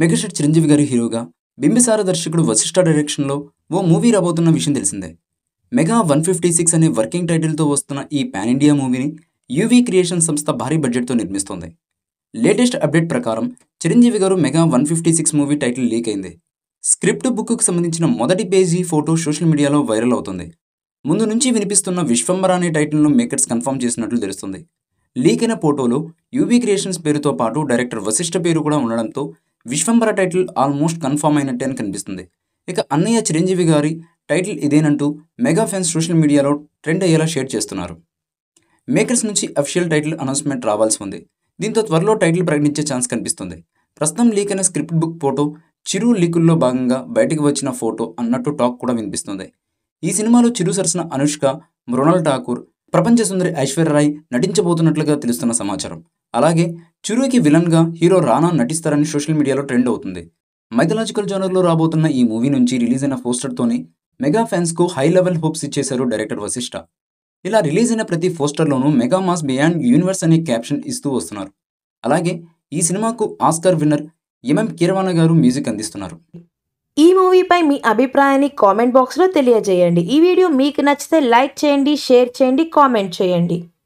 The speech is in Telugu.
మెగాస్టార్ చిరంజీవి గారు హీరోగా బింబిసార దర్శకుడు వశిష్ట డైరెక్షన్లో ఓ మూవీ రాబోతున్న విషయం తెలిసిందే మెగా వన్ ఫిఫ్టీ సిక్స్ అనే వర్కింగ్ టైటిల్తో వస్తున్న ఈ పాన్ ఇండియా మూవీని యూవీ క్రియేషన్ సంస్థ భారీ బడ్జెట్తో నిర్మిస్తోంది లేటెస్ట్ అప్డేట్ ప్రకారం చిరంజీవి గారు mega one fifty six movie title leak అయింది స్క్రిప్ట్ బుక్కు సంబంధించిన మొదటి పేజీ ఫోటో సోషల్ మీడియాలో వైరల్ అవుతుంది ముందు నుంచి వినిపిస్తున్న విశ్వంబర అనే టైటిల్ను మేకర్స్ కన్ఫర్మ్ చేసినట్లు తెలుస్తుంది లీక్ అయిన ఫోటోలో యూవీ క్రియేషన్స్ పేరుతో పాటు డైరెక్టర్ వశిష్ట పేరు కూడా ఉండడంతో విశ్వంబర టైటిల్ ఆల్మోస్ట్ కన్ఫామ్ అయినట్టే అని కనిపిస్తుంది ఇక అన్నయ్య చిరంజీవి గారి టైటిల్ ఇదేనంటూ మెగా ఫ్యాన్స్ సోషల్ మీడియాలో ట్రెండ్ అయ్యేలా షేర్ చేస్తున్నారు మేకర్స్ నుంచి అఫిషియల్ టైటిల్ అనౌన్స్మెంట్ రావాల్సి ఉంది దీంతో త్వరలో టైటిల్ ప్రకటించే ఛాన్స్ కనిపిస్తుంది ప్రస్తుతం లీక్ అయిన స్క్రిప్ట్ బుక్ ఫోటో చిరు లీకుల్లో భాగంగా బయటకు వచ్చిన ఫోటో అన్నట్టు టాక్ కూడా వినిపిస్తుంది ఈ సినిమాలో చిరు సరసన అనుష్క మృణాల్ ఠాకూర్ ప్రపంచ సుందరి ఐశ్వర్యరాయ్ నటించబోతున్నట్లుగా తెలుస్తున్న సమాచారం అలాగే చురుకి గా హీరో రానా నటిస్తారని సోషల్ మీడియాలో ట్రెండ్ అవుతుంది మైథలాజికల్ జోనర్లో రాబోతున్న ఈ మూవీ నుంచి రిలీజ్ అయిన పోస్టర్తోనే మెగా కు హై లెవెల్ హోప్స్ ఇచ్చేశారు డైరెక్టర్ వశిష్ట ఇలా రిలీజ్ అయిన ప్రతి పోస్టర్లోనూ మెగా మాస్ బియాండ్ యూనివర్స్ అనే క్యాప్షన్ ఇస్తూ వస్తున్నారు అలాగే ఈ సినిమాకు ఆస్కర్ విన్నర్ ఎంఎం కీరవాణ గారు మ్యూజిక్ అందిస్తున్నారు ఈ మూవీపై మీ అభిప్రాయాన్ని కామెంట్ బాక్స్లో తెలియజేయండి ఈ వీడియో మీకు నచ్చితే లైక్ చేయండి షేర్ చేయండి కామెంట్ చేయండి